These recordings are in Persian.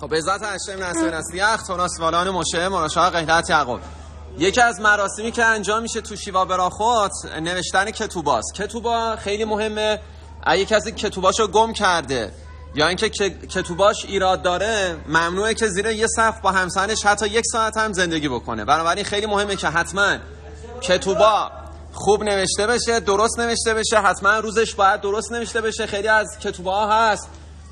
خب به ذات اشتم نصر نسیخ والان مشه مراشاق قهلت یعقوب یکی از مراسمی که انجام میشه تو شیوا خود نوشتن کتوباست کتوبا خیلی مهمه اگه کسی کتوباشو گم کرده یا اینکه کتوباش ایراد داره ممنوعه که زیر یه صف با همسنش حتی یک ساعت هم زندگی بکنه بنابراین خیلی مهمه که حتما کتوبا خوب نوشته بشه درست نوشته بشه حتما روزش باید درست نوشته بشه خیلی از کتوبا هست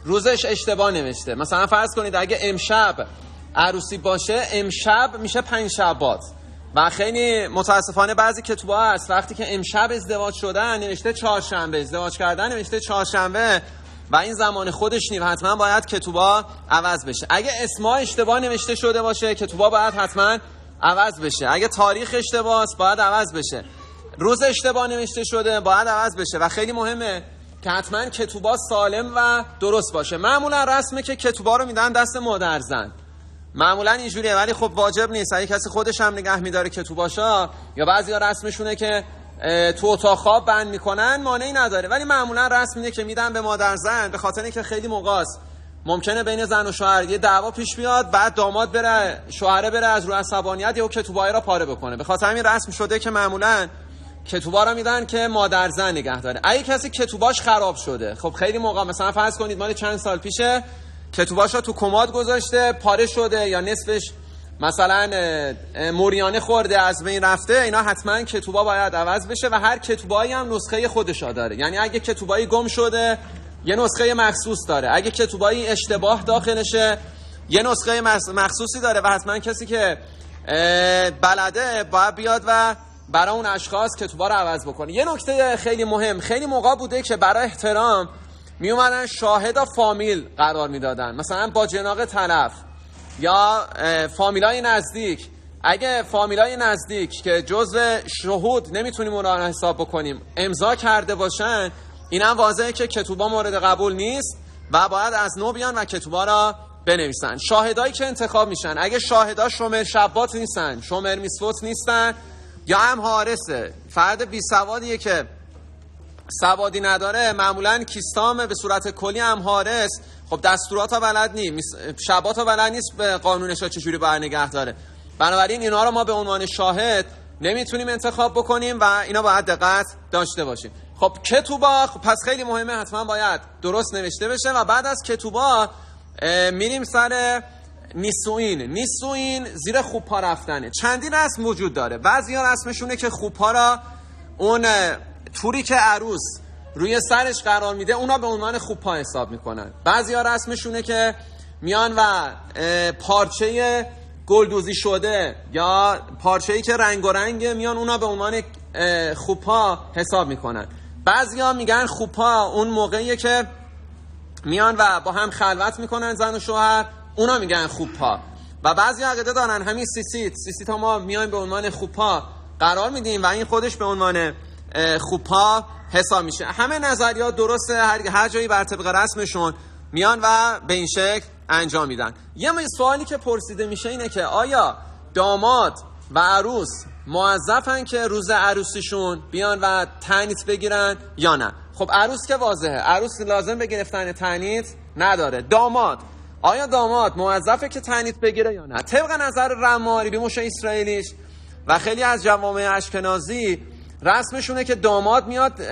روزش اشتباه نوشته مثلا فرض کنید اگه امشب عروسی باشه امشب میشه پنج شبات و خیلی متاسفانه بعضی کتبا هست وقتی که امشب ازدواج شدن نوشته چهارشنبه ازدواج کردن نوشته چهارشنبه و این زمان خودش نیست حتما باید کتوبا عوض بشه اگه اسما اشتباه نوشته شده باشه کتوبا باید حتما عوض بشه اگه تاریخ اشتباه باید عوض بشه روز اشتباه نوشته شده باید عوض بشه و خیلی مهمه که حتما کتوبا سالم و درست باشه معمولا رسمه که کتوبا رو میدن دست مادر زن معمولا اینجوریه ولی خب واجب نیست اگه کسی خودش هم نگه میداره کتوباشا یا بعضی ها رسمشونه که تو اتاق خواب بند میکنن مانعی نداره ولی معمولا رسم اینه که میدن به مادر زن به خاطر اینکه خیلی مغاز ممکنه بین زن و شوهر یه دعوا پیش بیاد بعد داماد بره شوهره بره از رو عصبانیت یا کتوبای را پاره بکنه به خاطر همین رسم شده که معمولا کتوبا رو میدن که مادر زن نگه داره اگه کسی کتوباش خراب شده خب خیلی موقع مثلا فرض کنید مال چند سال پیشه کتوباش رو تو کماد گذاشته پاره شده یا نصفش مثلا موریانه خورده از بین رفته اینا حتما کتوبا باید عوض بشه و هر کتوبایی هم نسخه خودشا داره یعنی اگه کتوبایی گم شده یه نسخه مخصوص داره اگه کتوبایی اشتباه داخلشه یه نسخه مخصوصی داره و حتما کسی که بلده باید بیاد و برای اون اشخاص که تو عوض بکنه یه نکته خیلی مهم خیلی موقع بوده که برای احترام می اومدن شاهد و فامیل قرار میدادن مثلا با جناق طرف یا فامیلای نزدیک اگه فامیلای نزدیک که جزء شهود نمیتونیم اون را حساب بکنیم امضا کرده باشن هم واضحه که کتوبا مورد قبول نیست و باید از نو بیان و کتوبا را بنویسن شاهدایی که انتخاب میشن اگه شاهدا شمر شبات نیستن شمر میسوت نیستن یا هم حارسه فرد بی سوادیه که سوادی نداره معمولا کیستامه به صورت کلی هم حارس خب دستورات ها بلد نیست شبات ها بلد نیست به قانونش ها چجوری باید نگه داره بنابراین اینا رو ما به عنوان شاهد نمیتونیم انتخاب بکنیم و اینا باید دقت داشته باشیم خب کتوبا خب پس خیلی مهمه حتما باید درست نوشته بشه و بعد از کتوبا میریم سر نیسوین نیسوین زیر خوبپا رفتنه چندین رسم وجود داره بعضی ها رسمشونه که خوبپا را اون توری که عروس روی سرش قرار میده اونا به عنوان خوبپا حساب میکنن بعضی ها رسمشونه که میان و پارچه گلدوزی شده یا پارچه‌ای که رنگ و رنگه میان اونا به عنوان خوپا حساب میکنن بعضی ها میگن خوپا اون موقعیه که میان و با هم خلوت میکنن زن و شوهر اونا میگن خوبپا و بعضی عقیده دارن همین سیسیت سیسیت ها ما میایم به عنوان خوبپا قرار میدیم و این خودش به عنوان خوبپا حساب میشه همه نظریات درسته هر, هر جایی بر طبق رسمشون میان و به این شکل انجام میدن یه سوالی که پرسیده میشه اینه که آیا داماد و عروس موظفن که روز عروسیشون بیان و تنیت بگیرن یا نه خب عروس که واضحه عروس لازم به گرفتن تنیت نداره داماد آیا داماد موظفه که تنیت بگیره یا نه طبق نظر رماری به اسرائیلیش و خیلی از جوامع اشکنازی رسمشونه که داماد میاد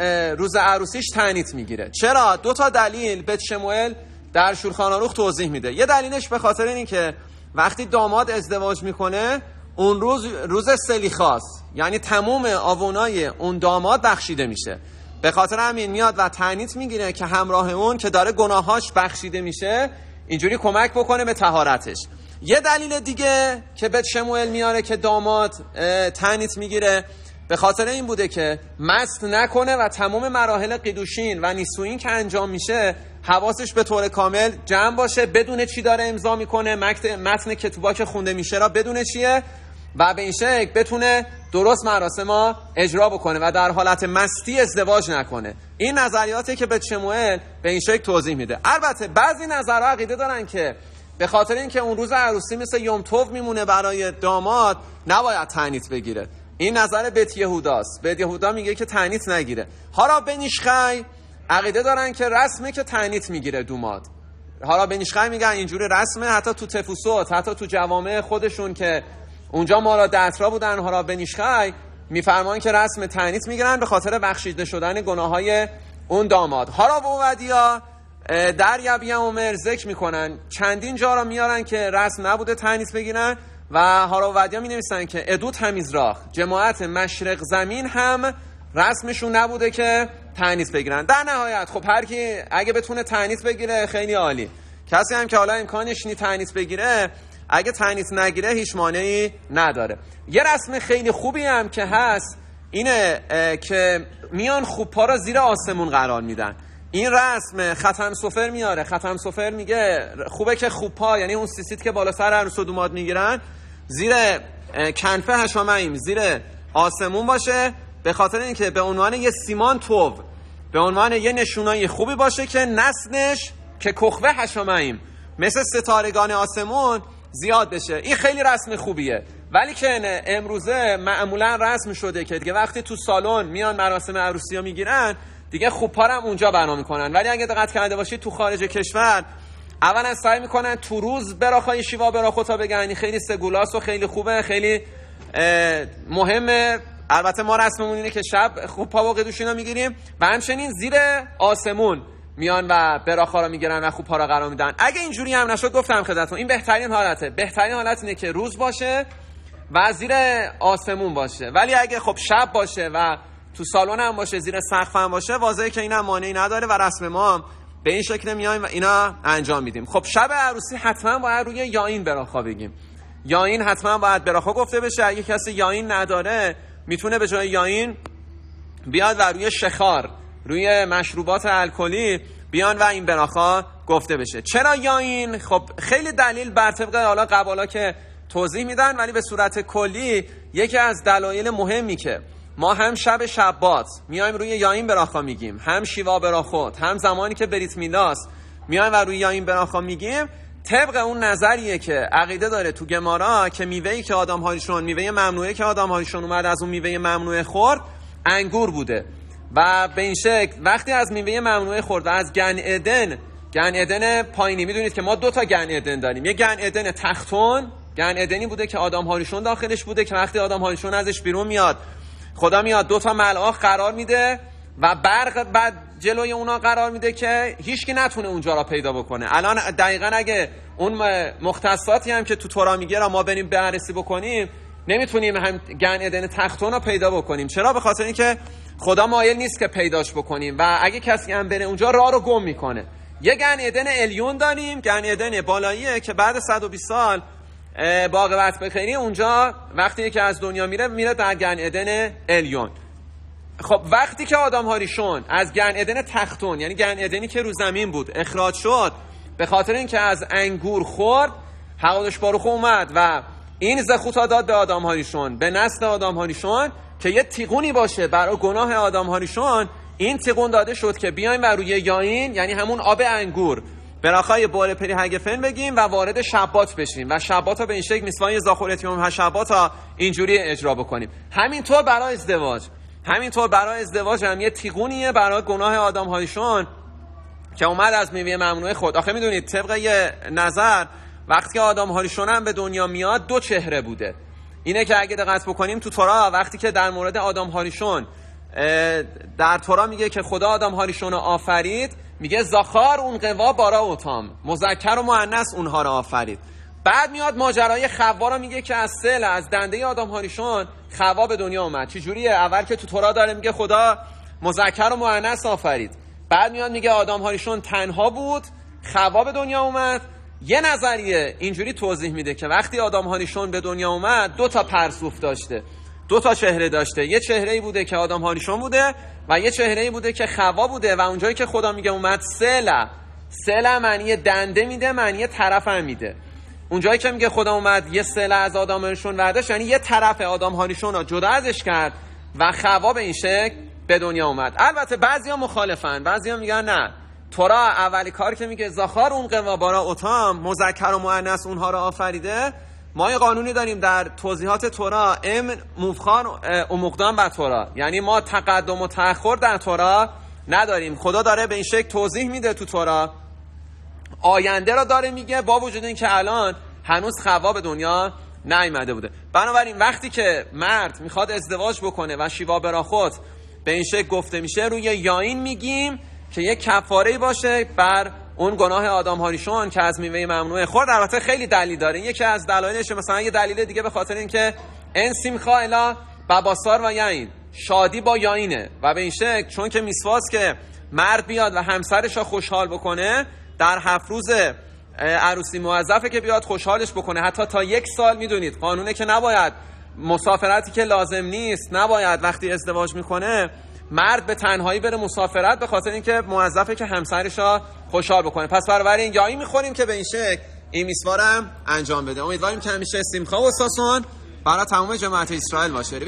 روز عروسیش تنیت میگیره چرا دو تا دلیل بت شموئل در شولخاناروخ توضیح میده یه دلیلش به خاطر اینه که وقتی داماد ازدواج میکنه اون روز روز سلیخاست یعنی تموم آوونای اون داماد بخشیده میشه به خاطر همین میاد و تنیت میگیره که همراه اون که داره گناهاش بخشیده میشه اینجوری کمک بکنه به تهارتش یه دلیل دیگه که به شموئل میاره که داماد تنیت میگیره به خاطر این بوده که مست نکنه و تمام مراحل قیدوشین و نیسوین که انجام میشه حواسش به طور کامل جمع باشه بدون چی داره امضا میکنه متن کتوبا که خونده میشه را بدون چیه و به این شکل بتونه درست مراسم ما اجرا بکنه و در حالت مستی ازدواج نکنه این نظریاتی که به چموئل به این شکل توضیح میده البته بعضی نظرها عقیده دارن که به خاطر اینکه اون روز عروسی مثل یوم میمونه برای داماد نباید تنیت بگیره این نظر بیت یهوداست بیت یهودا میگه که تنیت نگیره هارا بنیشخای عقیده دارن که رسمه که تنیت میگیره دوماد حالا بنیشخی میگن اینجوری رسمه حتی تو تفوسوت حتی تو جوامع خودشون که اونجا ما را دترا بودن هارا را بنیشخای میفرمان که رسم تنیت میگیرن به خاطر بخشیده شدن گناه های اون داماد ها را بودیا در یبی عمر مرزک میکنن چندین جا را میارن که رسم نبوده تنیس بگیرن و هارا ودیا می نویسن که ادو تمیز راخ جماعت مشرق زمین هم رسمشون نبوده که تنیس بگیرن در نهایت خب هر کی اگه بتونه تنیس بگیره خیلی عالی کسی هم که حالا امکانش نی تنیس بگیره اگه تنیت نگیره هیچ مانعی نداره یه رسم خیلی خوبی هم که هست اینه که میان خوبپا را زیر آسمون قرار میدن این رسم ختم سفر میاره ختم سفر میگه خوبه که خوبپا یعنی اون سیسیت که بالا سر عروس و میگیرن زیر کنفه ایم زیر آسمون باشه به خاطر اینکه به عنوان یه سیمان تو به عنوان یه نشونایی خوبی باشه که نسلش که کخوه هشامیم مثل ستارگان آسمون زیاد بشه این خیلی رسم خوبیه ولی که امروزه معمولا رسم شده که دیگه وقتی تو سالن میان مراسم عروسی ها میگیرن دیگه پارم اونجا بنا میکنن ولی اگه دقت کرده باشید تو خارج کشور اولا سعی میکنن تو روز براخای شیوا براخوتا بگن خیلی سگولاس و خیلی خوبه خیلی مهمه البته ما رسممون اینه که شب خوب پا و میگیریم و همچنین زیر آسمون میان و براخا رو میگیرن و خوب پارا قرار میدن اگه اینجوری هم نشد گفتم خدمتتون این بهترین حالته بهترین حالت اینه که روز باشه و زیر آسمون باشه ولی اگه خب شب باشه و تو سالن هم باشه زیر سقف هم باشه واضحه که این مانعی نداره و رسم ما هم به این شکل میایم و اینا انجام میدیم خب شب عروسی حتما باید روی یاین این براخا بگیم یا این حتما باید براخا گفته بشه اگه کسی یا این نداره میتونه به جای یا بیاد و روی شخار روی مشروبات الکلی بیان و این بناخا گفته بشه چرا یا این خب خیلی دلیل بر طبق حالا قبالا که توضیح میدن ولی به صورت کلی یکی از دلایل مهمی که ما هم شب شبات میایم روی یاین براخا میگیم هم شیوا براخوت هم زمانی که بریت میلاس میایم و روی یاین براخا میگیم طبق اون نظریه که عقیده داره تو گمارا که میوهی که آدم هایشون میوه ممنوعه که آدم هایشون از اون میوه ممنوعه خورد انگور بوده و به این شکل وقتی از میوه ممنوعه خورد و از گن ادن گن ادن پایینی میدونید که ما دو تا گن ادن داریم یه گن ادن تختون گن ادنی بوده که آدم هاریشون داخلش بوده که وقتی آدم هاریشون ازش بیرون میاد خدا میاد دو تا ملاخ قرار میده و برق بعد جلوی اونا قرار میده که هیچکی نتونه اونجا را پیدا بکنه الان دقیقا اگه اون مختصاتی هم که تو تورا میگه را ما بریم بررسی بکنیم نمیتونیم هم گن ادن تختون رو پیدا بکنیم چرا به خاطر اینکه خدا مایل نیست که پیداش بکنیم و اگه کسی هم بره اونجا راه رو گم میکنه یه گن ادن الیون داریم گن ادن بالاییه که بعد 120 سال وقت بخیری اونجا وقتی که از دنیا میره میره در گن ادن الیون خب وقتی که آدم هاریشون از گن ادن تختون یعنی گن ادنی که رو زمین بود اخراج شد به خاطر اینکه از انگور خورد حقادش باروخ اومد و این زخوتا داد به آدم به نسل آدم که یه تیغونی باشه برای گناه هاریشون این تیغون داده شد که بیایم بر روی یاین یعنی همون آب انگور براخای بال پری هگفن بگیم و وارد شبات بشیم و شبات ها به این شکل میسوان زاخورتیوم ها شبات ها اینجوری اجرا بکنیم همینطور برای ازدواج همینطور برای ازدواج هم یه تیغونیه برای گناه آدم هایشون که اومد از میوه ممنوع خود آخه میدونید طبق نظر وقتی آدم هم به دنیا میاد دو چهره بوده اینه که اگه دقت بکنیم تو تورا وقتی که در مورد آدم هاریشون در تورا میگه که خدا آدم هاریشون رو آفرید میگه زاخار اون قوا بارا اوتام مذکر و معنس اونها رو آفرید بعد میاد ماجرای خوا رو میگه که از سل از دنده آدم هاریشون خوا به دنیا اومد چه جوریه اول که تو تورا داره میگه خدا مذکر و معنس آفرید بعد میاد میگه آدم هاریشون تنها بود خوا به دنیا اومد یه نظریه اینجوری توضیح میده که وقتی آدم هانیشون به دنیا اومد دو تا پرسوف داشته دو تا چهره داشته یه چهره ای بوده که آدم هانیشون بوده و یه چهره ای بوده که خوا بوده و اونجایی که خدا میگه اومد سلا سلا معنی دنده میده معنی طرفم میده اونجایی که میگه خدا اومد یه سلا از هانیشون برداشت یعنی یه طرف آدامهانیشون رو جدا ازش کرد و خوا به این شکل به دنیا اومد البته بعضیا مخالفن بعضیا میگن نه تورا اولی کار که میگه زاخار اون قوا بارا اوتام مذکر و مؤنث اونها را آفریده ما یه قانونی داریم در توضیحات تورا ام موفخان و مقدام بر تورا یعنی ما تقدم و تأخر در تورا نداریم خدا داره به این شکل توضیح میده تو تورا آینده را داره میگه با وجود اینکه الان هنوز خوا به دنیا نیامده بوده بنابراین وقتی که مرد میخواد ازدواج بکنه و شیوا برا خود به این شکل گفته میشه روی یاین میگیم که یک کفاره باشه بر اون گناه آدم که از میوه ممنوعه خورد البته خیلی دلیل داره یکی از دلایلش مثلا یه دلیل دیگه به خاطر اینکه انسیم الا بباسار و یعین شادی با یاینه و به این شکل چون که میسواس که مرد بیاد و همسرش را خوشحال بکنه در هفت روز عروسی موظفه که بیاد خوشحالش بکنه حتی تا یک سال میدونید قانونه که نباید مسافرتی که لازم نیست نباید وقتی ازدواج میکنه مرد به تنهایی بره مسافرت به خاطر اینکه موظفه که همسرش را خوشحال بکنه پس برابر این میخوریم که به این شکل این میسوارم انجام بده امیدواریم که همیشه سیمخا و ساسون برای تمام جماعت اسرائیل باشه